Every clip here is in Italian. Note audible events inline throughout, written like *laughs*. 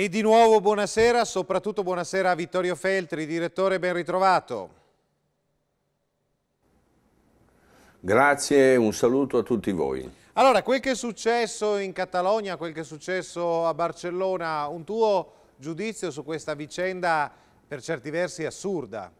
E di nuovo buonasera, soprattutto buonasera a Vittorio Feltri, direttore ben ritrovato. Grazie, un saluto a tutti voi. Allora, quel che è successo in Catalogna, quel che è successo a Barcellona, un tuo giudizio su questa vicenda per certi versi assurda?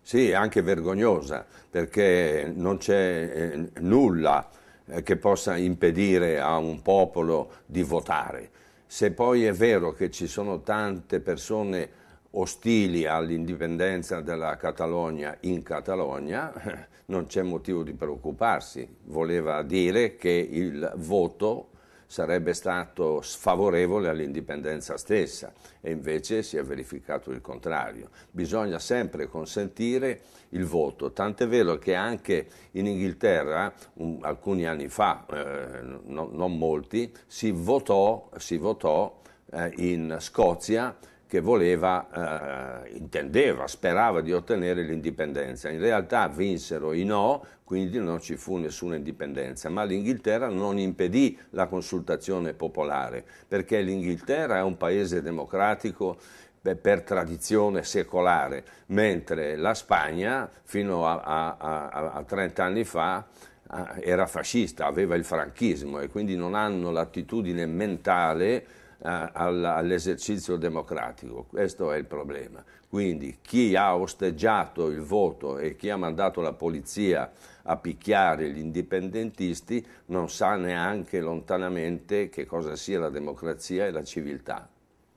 Sì, anche vergognosa, perché non c'è eh, nulla eh, che possa impedire a un popolo di votare. Se poi è vero che ci sono tante persone ostili all'indipendenza della Catalogna in Catalogna, eh, non c'è motivo di preoccuparsi. Voleva dire che il voto sarebbe stato sfavorevole all'indipendenza stessa e invece si è verificato il contrario. Bisogna sempre consentire il voto, tant'è vero che anche in Inghilterra un, alcuni anni fa, eh, no, non molti, si votò, si votò eh, in Scozia che voleva, eh, intendeva, sperava di ottenere l'indipendenza. In realtà vinsero i no, quindi non ci fu nessuna indipendenza, ma l'Inghilterra non impedì la consultazione popolare, perché l'Inghilterra è un paese democratico per tradizione secolare, mentre la Spagna fino a, a, a, a 30 anni fa eh, era fascista, aveva il franchismo e quindi non hanno l'attitudine mentale all'esercizio democratico, questo è il problema. Quindi chi ha osteggiato il voto e chi ha mandato la polizia a picchiare gli indipendentisti non sa neanche lontanamente che cosa sia la democrazia e la civiltà.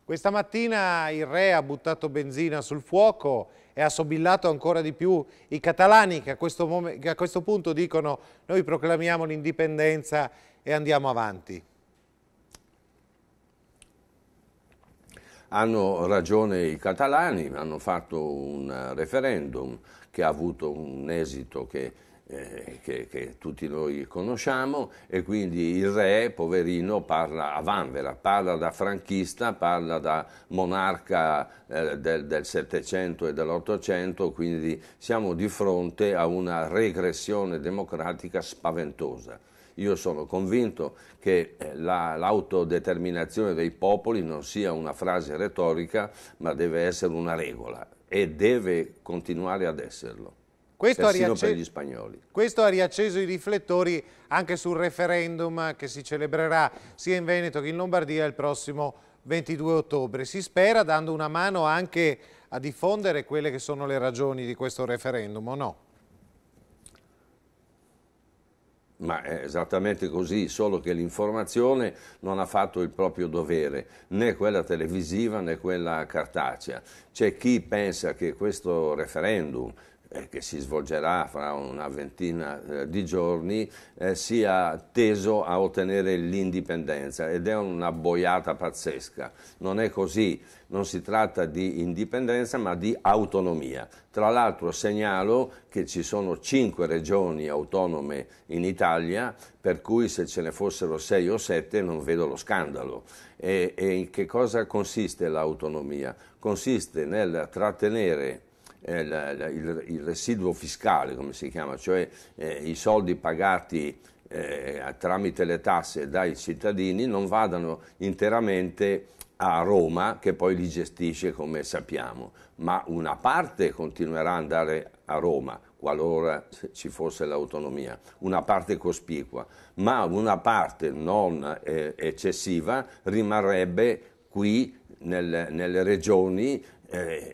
Questa mattina il re ha buttato benzina sul fuoco e ha sobillato ancora di più i catalani che a questo, che a questo punto dicono noi proclamiamo l'indipendenza e andiamo avanti. Hanno ragione i catalani, hanno fatto un referendum che ha avuto un esito che, eh, che, che tutti noi conosciamo e quindi il re, poverino, parla a vanvera, parla da franchista, parla da monarca eh, del Settecento e dell'Ottocento, quindi siamo di fronte a una regressione democratica spaventosa. Io sono convinto che eh, l'autodeterminazione dei popoli non sia una frase retorica, ma deve essere una regola e deve continuare ad esserlo. Questo ha, questo ha, riacceso i riflettori anche sul referendum che si celebrerà sia in Veneto che in Lombardia il prossimo 22 ottobre. Si spera dando una mano anche a diffondere quelle che sono le ragioni di questo referendum, o no? Ma è esattamente così, solo che l'informazione non ha fatto il proprio dovere, né quella televisiva né quella cartacea. C'è chi pensa che questo referendum eh, che si svolgerà fra una ventina eh, di giorni, eh, sia teso a ottenere l'indipendenza ed è una boiata pazzesca. Non è così, non si tratta di indipendenza ma di autonomia. Tra l'altro segnalo che ci sono cinque regioni autonome in Italia, per cui se ce ne fossero sei o sette non vedo lo scandalo. E, e in che cosa consiste l'autonomia? Consiste nel trattenere eh, la, la, il, il, residuo fiscale, come si chiama, cioè eh, i soldi pagati eh, tramite le tasse dai cittadini non vadano interamente a Roma che poi li gestisce come sappiamo, ma una parte continuerà ad andare a Roma qualora ci fosse l'autonomia, una parte cospicua, ma una parte non eh, eccessiva rimarrebbe qui nel, nelle regioni eh, e,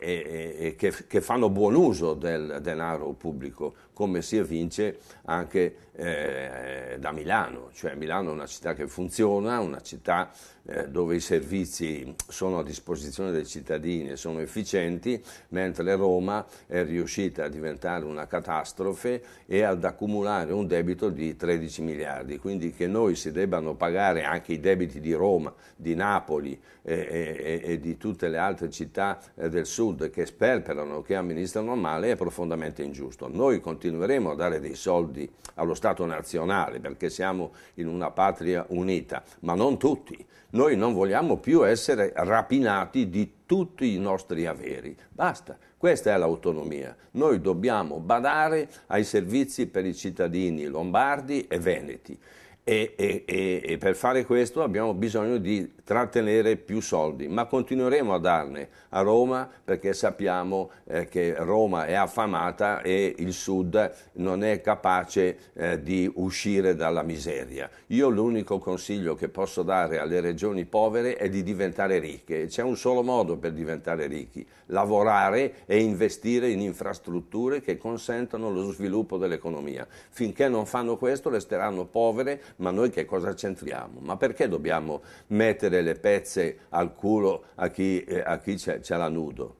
e, e che, che, fanno buon uso del denaro pubblico come si evince anche eh, da Milano, cioè Milano è una città che funziona, una città eh, dove i servizi sono a disposizione dei cittadini e sono efficienti, mentre Roma è riuscita a diventare una catastrofe e ad accumulare un debito di 13 miliardi, quindi che noi si debbano pagare anche i debiti di Roma, di Napoli e, eh, e, eh, eh, e di tutte le altre città del sud che sperperano, che amministrano male, è profondamente ingiusto. Noi continuiamo continueremo a dare dei soldi allo Stato nazionale perché siamo in una patria unita, ma non tutti. Noi non vogliamo più essere rapinati di tutti i nostri averi. Basta, questa è l'autonomia. Noi dobbiamo badare ai servizi per i cittadini lombardi e veneti. E, e, e, per fare questo abbiamo bisogno di trattenere più soldi, ma continueremo a darne a Roma perché sappiamo eh, che Roma è affamata e il Sud non è capace eh, di uscire dalla miseria. Io l'unico consiglio che posso dare alle regioni povere è di diventare ricche. C'è un solo modo per diventare ricchi, lavorare e investire in infrastrutture che consentano lo sviluppo dell'economia. Finché non fanno questo resteranno povere, ma noi che cosa c'entriamo? Ma perché dobbiamo mettere mettere le pezze al culo a chi, eh, a chi ce, ce l'ha nudo.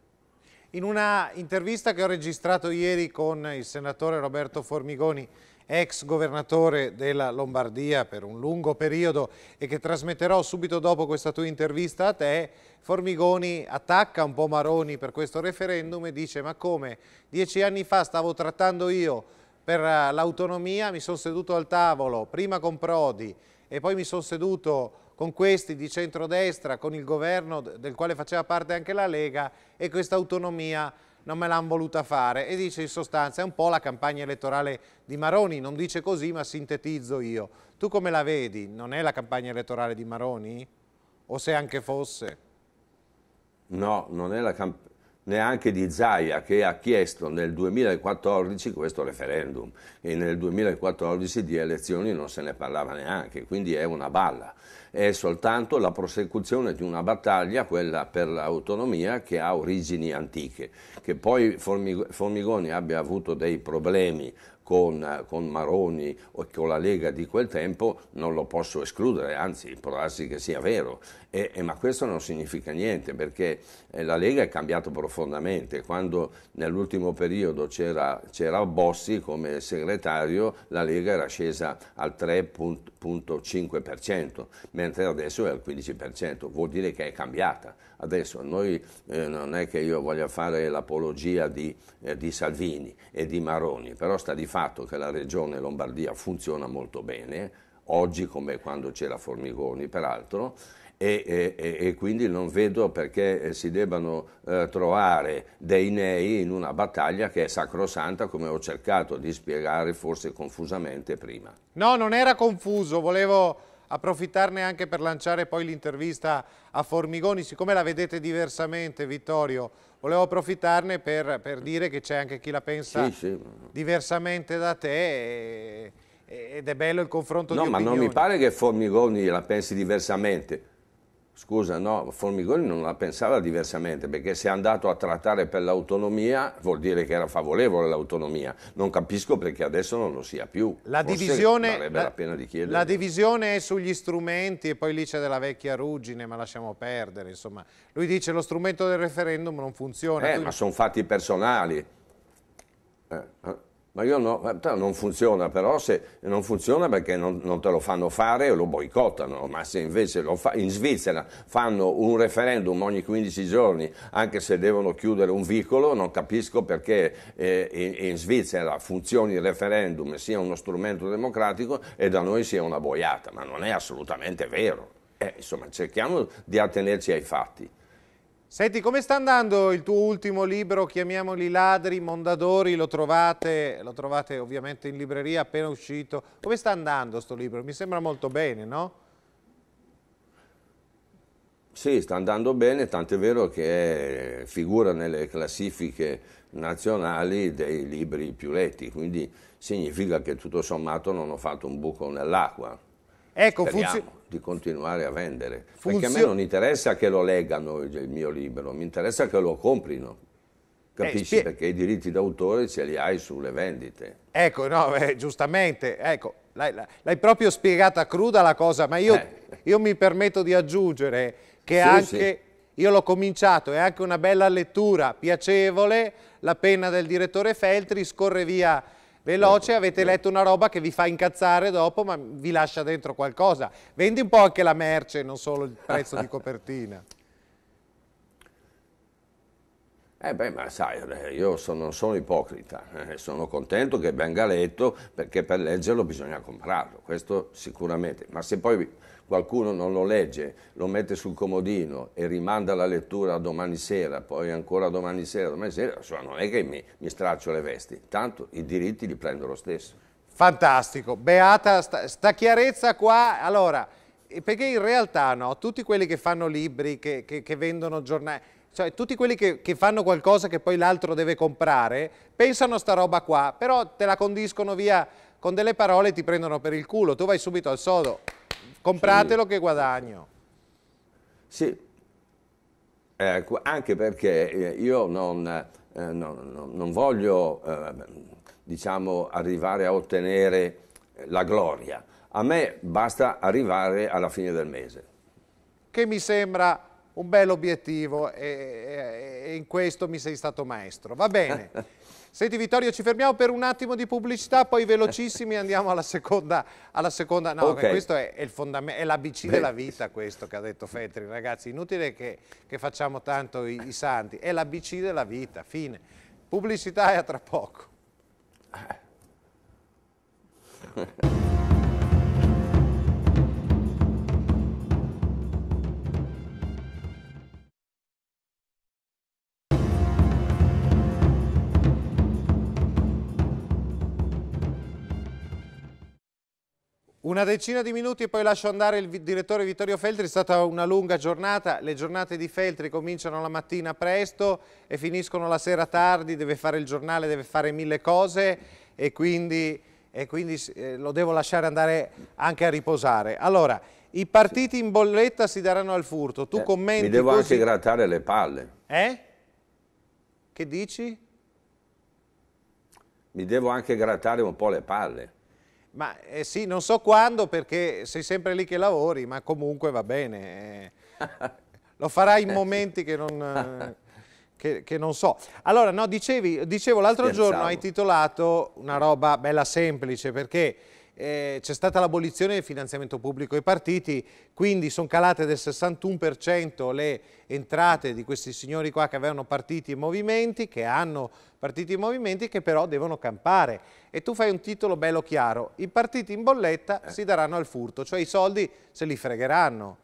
In una intervista che ho registrato ieri con il senatore Roberto Formigoni, ex governatore della Lombardia per un lungo periodo e che trasmetterò subito dopo questa tua intervista a te, Formigoni attacca un po' Maroni per questo referendum e dice ma come dieci anni fa stavo trattando io per eh, l'autonomia, mi sono seduto al tavolo prima con Prodi e poi mi sono seduto con questi di centrodestra, con il governo del quale faceva parte anche la Lega e questa autonomia non me l'hanno voluta fare e dice in sostanza è un po' la campagna elettorale di Maroni, non dice così ma sintetizzo io. Tu come la vedi? Non è la campagna elettorale di Maroni? O se anche fosse? No, non è la campagna neanche di Zaia che ha chiesto nel 2014 questo referendum e nel 2014 di elezioni non se ne parlava neanche, quindi è una balla, è soltanto la prosecuzione di una battaglia, quella per l'autonomia che ha origini antiche, che poi Formigoni abbia avuto dei problemi con, con, Maroni o con la Lega di quel tempo non lo posso escludere, anzi può darsi che sia vero e, e, ma questo non significa niente perché eh, la Lega è cambiata profondamente. Quando nell'ultimo periodo c'era, c'era Bossi come segretario, la Lega era scesa al 3.5%, mentre adesso è al 15%, vuol dire che è cambiata. Adesso noi, eh, non è che io voglia fare l'apologia di, eh, di, Salvini e di Maroni, però sta di fatto che la regione Lombardia funziona molto bene, oggi come quando c'era Formigoni peraltro, e, e, e quindi non vedo perché eh, si debbano eh, trovare dei nei in una battaglia che è sacrosanta come ho cercato di spiegare forse confusamente prima. No, non era confuso, volevo approfittarne anche per lanciare poi l'intervista a Formigoni, siccome la vedete diversamente Vittorio, volevo approfittarne per, per dire che c'è anche chi la pensa sì, sì. diversamente da te e, ed è bello il confronto no, di opinioni. No, ma non mi pare che Formigoni la pensi diversamente, Scusa, no, Formigoni non la pensava diversamente perché se è andato a trattare per l'autonomia vuol dire che era favorevole all'autonomia. Non capisco perché adesso non lo sia più. La divisione, la, la, di la divisione, è sugli strumenti e poi lì c'è della vecchia ruggine, ma lasciamo perdere. Insomma, lui dice che lo strumento del referendum non funziona. Eh, tu... ma sono fatti personali. Eh, eh ma io no, non funziona, però se non funziona perché non, non te lo fanno fare e lo boicottano, ma se invece fa, in Svizzera fanno un referendum ogni 15 giorni, anche se devono chiudere un vicolo, non capisco perché eh, in, in, Svizzera funzioni il referendum e sia uno strumento democratico e da noi sia una boiata, ma non è assolutamente vero. Eh, insomma, cerchiamo di attenerci ai fatti. Senti, come sta andando il tuo ultimo libro, chiamiamoli Ladri, Mondadori, lo trovate, lo trovate ovviamente in libreria appena uscito. Come sta andando questo libro? Mi sembra molto bene, no? Sì, sta andando bene, tant'è vero che figura nelle classifiche nazionali dei libri più letti, quindi significa che tutto sommato non ho fatto un buco nell'acqua. Ecco, funziona di continuare a vendere. Funzio... Perché a me non interessa che lo leggano il mio libro, mi interessa che lo comprino. Capisci? Eh, spie... Perché i diritti d'autore ce li hai sulle vendite. Ecco, no, eh, giustamente, ecco, l'hai, proprio spiegata cruda la cosa, ma io, eh. io mi permetto di aggiungere che sì, anche... Sì. Io l'ho cominciato, è anche una bella lettura, piacevole, la penna del direttore Feltri scorre via veloce, avete letto una roba che vi fa incazzare dopo ma vi lascia dentro qualcosa. Vendi un po' anche la merce, non solo il prezzo di *laughs* copertina. Eh beh, ma sai, eh, io sono, non sono ipocrita, eh, sono contento che venga letto perché per leggerlo bisogna comprarlo, questo sicuramente, ma se poi qualcuno non lo legge, lo mette sul comodino e rimanda la lettura a domani sera, poi ancora domani sera, domani sera, cioè non è che mi, mi straccio le vesti, tanto i diritti li prendo lo stesso. Fantastico, beata sta, sta chiarezza qua, allora, eh, perché in realtà no, tutti quelli che fanno libri, che, che, che vendono giornali, cioè tutti quelli che, che, fanno qualcosa che poi l'altro deve comprare, pensano a sta roba qua, però te la condiscono via con delle parole ti prendono per il culo, tu vai subito al sodo, compratelo sì. che guadagno. Sì, eh, anche perché eh, io non, eh, non, non, non voglio eh, diciamo, arrivare a ottenere la gloria, a me basta arrivare alla fine del mese. Che mi sembra un bel obiettivo e, e, in questo mi sei stato maestro. Va bene. *laughs* Senti Vittorio, ci fermiamo per un attimo di pubblicità, poi velocissimi andiamo alla seconda. Alla seconda. No, okay. questo è, è l'ABC della vita, questo che ha detto Fetri. ragazzi. Inutile che, che facciamo tanto i, i santi, è l'ABC della vita, fine. Pubblicità e a tra poco. *laughs* Una decina di minuti e poi lascio andare il direttore Vittorio Feltri, è stata una lunga giornata, le giornate di Feltri cominciano la mattina presto e finiscono la sera tardi, deve fare il giornale, deve fare mille cose e quindi, e quindi eh, lo devo lasciare andare anche a riposare. Allora, i partiti in bolletta si daranno al furto, tu eh, commenti... Mi devo così... anche grattare le palle. Eh? Che dici? Mi devo anche grattare un po' le palle. Ma eh sì, non so quando perché sei sempre lì che lavori, ma comunque va bene. Eh. Lo farai in eh, momenti che non, eh, che, che non so. Allora, no, dicevi, dicevo l'altro giorno hai titolato una roba bella semplice perché eh, c'è stata l'abolizione del finanziamento pubblico ai partiti, quindi sono calate del 61% le entrate di questi signori qua che avevano partiti e movimenti, che hanno partiti e movimenti che però devono campare. E tu fai un titolo bello chiaro, i partiti in bolletta eh. si daranno al furto, cioè i soldi se li fregheranno.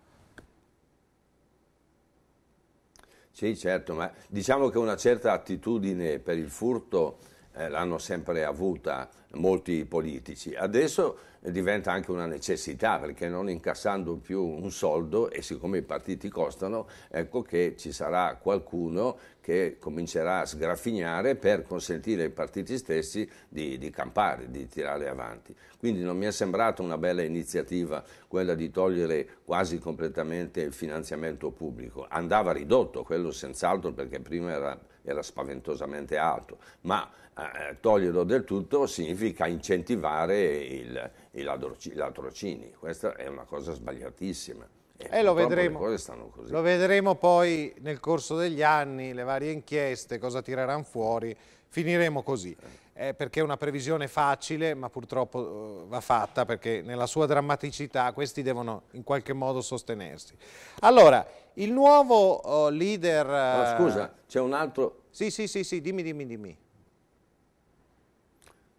Sì, certo, ma diciamo che una certa attitudine per il furto eh, l'hanno sempre avuta molti politici. Adesso diventa anche una necessità perché non incassando più un soldo e siccome i partiti costano, ecco che ci sarà qualcuno che comincerà a sgraffignare per consentire ai partiti stessi di, di campare, di tirare avanti. Quindi non mi è sembrata una bella iniziativa quella di togliere quasi completamente il finanziamento pubblico. Andava ridotto quello senz'altro perché prima era era spaventosamente alto, ma eh, toglierlo del tutto significa incentivare il, il adorci, l'atrocini, questa è una cosa sbagliatissima. E eh, lo, vedremo. lo vedremo poi nel corso degli anni, le varie inchieste, cosa tireranno fuori, finiremo così. Eh, perché è una previsione facile, ma purtroppo eh, va fatta, perché nella sua drammaticità questi devono in qualche modo sostenersi. Allora, il nuovo oh, leader... Uh... scusa, c'è un altro sì, sì, sì, sì, dimmi, dimmi, dimmi.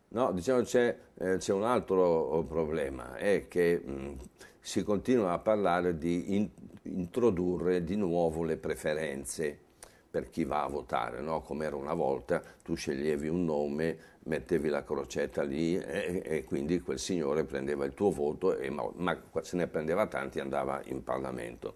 No, diciamo c'è, eh, c'è un altro eh, problema, è che mh, mm, si continua a parlare di in, introdurre di nuovo le preferenze per chi va a votare, no? come era una volta, tu sceglievi un nome, mettevi la crocetta lì e, e quindi quel signore prendeva il tuo voto, e, ma, ma, se ne prendeva tanti e andava in Parlamento.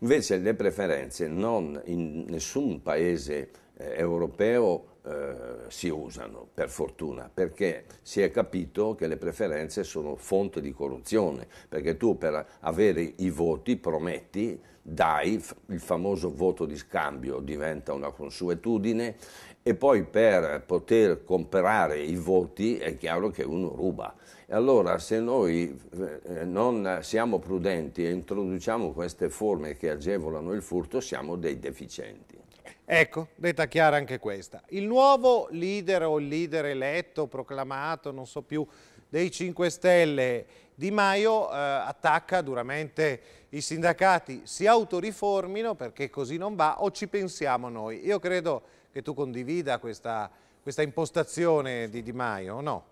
Invece le preferenze non in nessun paese eh, europeo eh, si usano, per fortuna, perché si è capito che le preferenze sono fonte di corruzione, perché tu per avere i voti prometti, dai, il famoso voto di scambio diventa una consuetudine e poi per poter comprare i voti è chiaro che uno ruba. E allora se noi eh, eh, non siamo prudenti e introduciamo queste forme che agevolano il furto, siamo dei deficienti. Ecco, detta chiara anche questa. Il nuovo leader o il leader eletto, proclamato, non so più, dei 5 Stelle Di Maio eh, attacca duramente i sindacati. Si autoriformino perché così non va o ci pensiamo noi. Io credo che tu condivida questa, questa impostazione di Di Maio, no?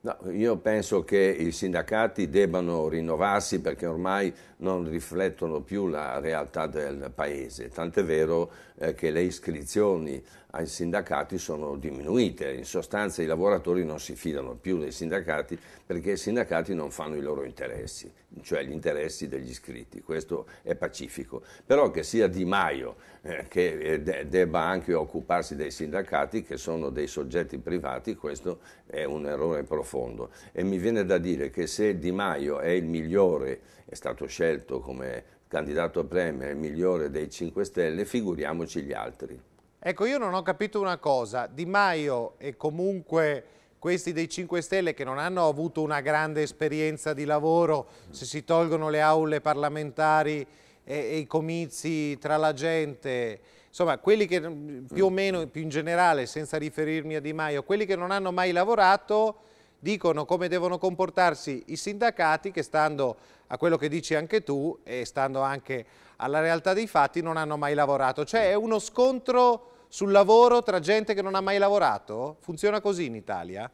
No, io penso che i sindacati debbano rinnovarsi perché ormai non riflettono più la realtà del paese, tant'è vero eh, che le iscrizioni ai sindacati sono diminuite, in sostanza i lavoratori non si fidano più dei sindacati perché i sindacati non fanno i loro interessi, cioè gli interessi degli iscritti, questo è pacifico. Però che sia Di Maio eh, che eh, debba anche occuparsi dei sindacati che sono dei soggetti privati, questo è un errore profondo e mi viene da dire che se Di Maio è il migliore, è stato scelto come candidato a premier, il migliore dei 5 Stelle, figuriamoci gli altri. Ecco, io non ho capito una cosa, Di Maio e comunque questi dei 5 Stelle che non hanno avuto una grande esperienza di lavoro, se si tolgono le aule parlamentari e, i comizi tra la gente, insomma quelli che mm, più o meno, più in generale, senza riferirmi a Di Maio, quelli che non hanno mai lavorato dicono come devono comportarsi i sindacati che stando a quello che dici anche tu e stando anche alla realtà dei fatti non hanno mai lavorato. Cioè è uno scontro sul lavoro tra gente che non ha mai lavorato? Funziona così in Italia?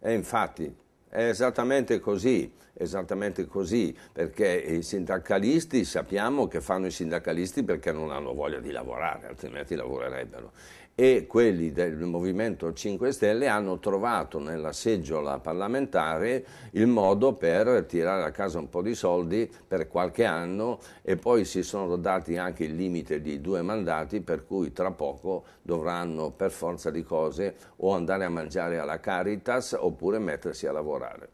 E eh, infatti, è esattamente così, esattamente così, perché i sindacalisti sappiamo che fanno i sindacalisti perché non hanno voglia di lavorare, altrimenti lavorerebbero e quelli del Movimento 5 Stelle hanno trovato nella seggiola parlamentare il modo per tirare a casa un po' di soldi per qualche anno e poi si sono dati anche il limite di due mandati per cui tra poco dovranno per forza di cose o andare a mangiare alla Caritas oppure mettersi a lavorare.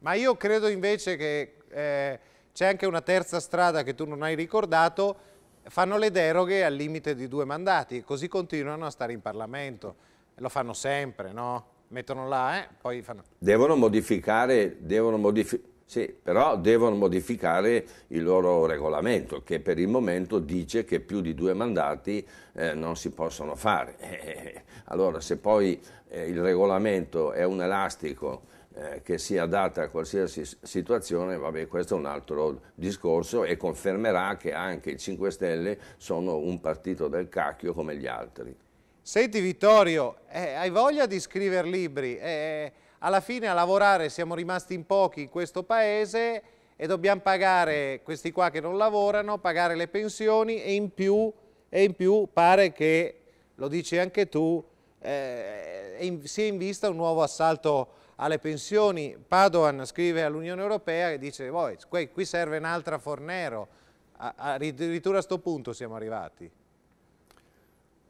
Ma io credo invece che eh, c'è anche una terza strada che tu non hai ricordato, fanno le deroghe al limite di due mandati, così continuano a stare in Parlamento. Lo fanno sempre, no? Mettono là, eh? poi fanno... Devono modificare, devono modifi... sì, però devono modificare il loro regolamento, che per il momento dice che più di due mandati eh, non si possono fare. *laughs* allora, se poi eh, il regolamento è un elastico eh, che sia adatta a qualsiasi situazione, vabbè questo è un altro discorso e confermerà che anche i 5 Stelle sono un partito del cacchio come gli altri. Senti Vittorio, eh, hai voglia di scrivere libri? Eh, eh, alla fine a lavorare siamo rimasti in pochi in questo paese e dobbiamo pagare questi qua che non lavorano, pagare le pensioni e in più, e in più pare che, lo dici anche tu, eh, in, si è in vista un nuovo assalto alle pensioni, Padoan scrive all'Unione Europea e dice voi, qui serve un'altra Fornero, addirittura a questo punto siamo arrivati.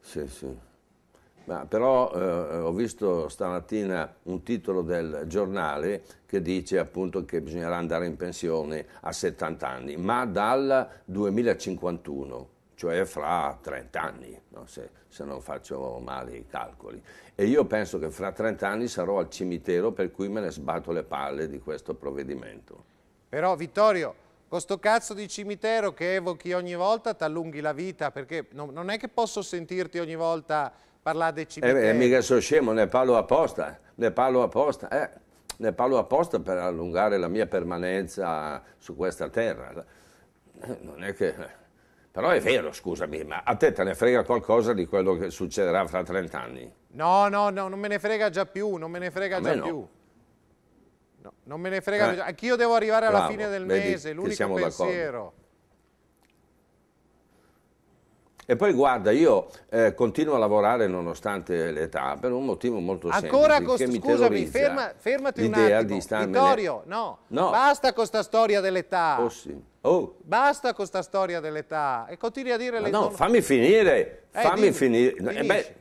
Sì, sì. Ma però eh, ho visto stamattina un titolo del giornale che dice appunto che bisognerà andare in pensione a 70 anni, ma dal 2051 cioè fra 30 anni, no? se, se, non faccio male i calcoli. E io penso che fra 30 anni sarò al cimitero per cui me ne sbatto le palle di questo provvedimento. Però Vittorio, con sto cazzo di cimitero che evochi ogni volta ti allunghi la vita, perché non, non è che posso sentirti ogni volta parlare del cimitero. E eh, mica sono scemo, ne parlo apposta, ne parlo apposta, eh, ne parlo apposta per allungare la mia permanenza su questa terra. Eh, non è che eh, però è vero, scusami, ma a te te ne frega qualcosa di quello che succederà fra 30 anni? No, no, no, non me ne frega già più, non me ne frega già no. più. No, non me ne frega eh, più. Anch'io devo arrivare alla bravo, fine del vedi, mese, l'unico pensiero. E poi guarda, io eh, continuo a lavorare nonostante l'età per un motivo molto Ancora semplice. Ancora con scusami, ferma, fermati un attimo. Di Vittorio, no, no, basta con questa storia dell'età. Oh sì. Oh. Basta con questa storia dell'età e continui a dire le cose. No, fammi finire, eh, fammi, dimmi, finire. Eh, beh,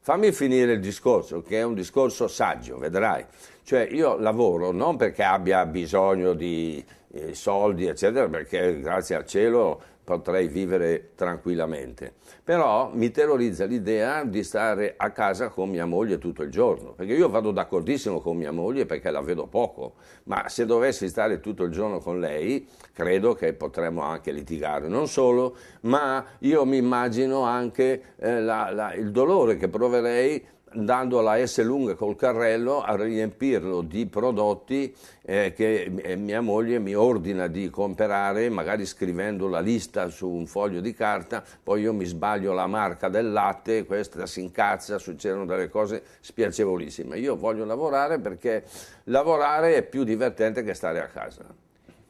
fammi finire il discorso, che è un discorso saggio, vedrai. Cioè io lavoro non perché abbia bisogno di eh, soldi, eccetera, perché grazie al cielo potrei vivere tranquillamente. Però mi terrorizza l'idea di stare a casa con mia moglie tutto il giorno, perché io vado d'accordissimo con mia moglie perché la vedo poco, ma se dovessi stare tutto il giorno con lei, credo che potremmo anche litigare, non solo, ma io mi immagino anche eh, la, la, il dolore che proverei andando alla S lunga col carrello a riempirlo di prodotti eh, che eh, mia moglie mi ordina di comprare, magari scrivendo la lista su un foglio di carta, poi io mi sbaglio la marca del latte, questa si incazza, succedono delle cose spiacevolissime. Io voglio lavorare perché lavorare è più divertente che stare a casa.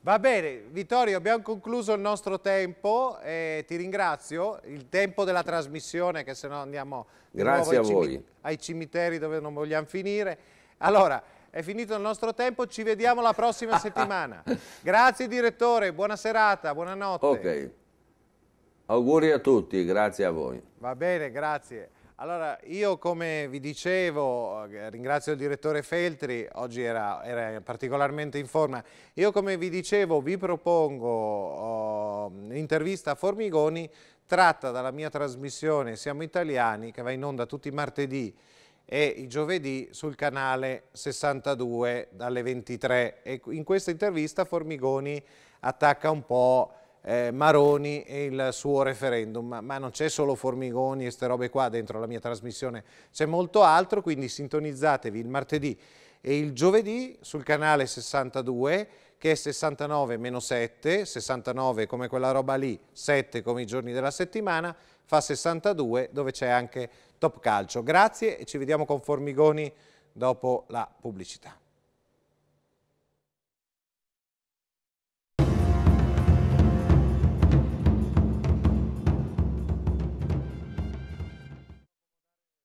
Va bene, Vittorio, abbiamo concluso il nostro tempo, e ti ringrazio, il tempo della trasmissione che se no andiamo Grazie a ai, voi. ai cimiteri dove non vogliamo finire. Allora, è finito il nostro tempo, ci vediamo la prossima *laughs* settimana. Grazie direttore, buona serata, buonanotte. Ok, auguri a tutti, grazie a voi. Va bene, grazie. Allora, io come vi dicevo, eh, ringrazio il direttore Feltri, oggi era, era particolarmente in forma, io come vi dicevo vi propongo oh, l'intervista a Formigoni tratta dalla mia trasmissione Siamo Italiani che va in onda tutti i martedì e i giovedì sul canale 62 dalle 23 e in questa intervista Formigoni attacca un po' eh, Maroni e il suo referendum, ma, ma non c'è solo formigoni e ste robe qua dentro la mia trasmissione, c'è molto altro, quindi sintonizzatevi il martedì e il giovedì sul canale 62 che è 69 meno 7, 69 come quella roba lì, 7 come i giorni della settimana, fa 62 dove c'è anche Top Calcio. Grazie e ci vediamo con Formigoni dopo la pubblicità.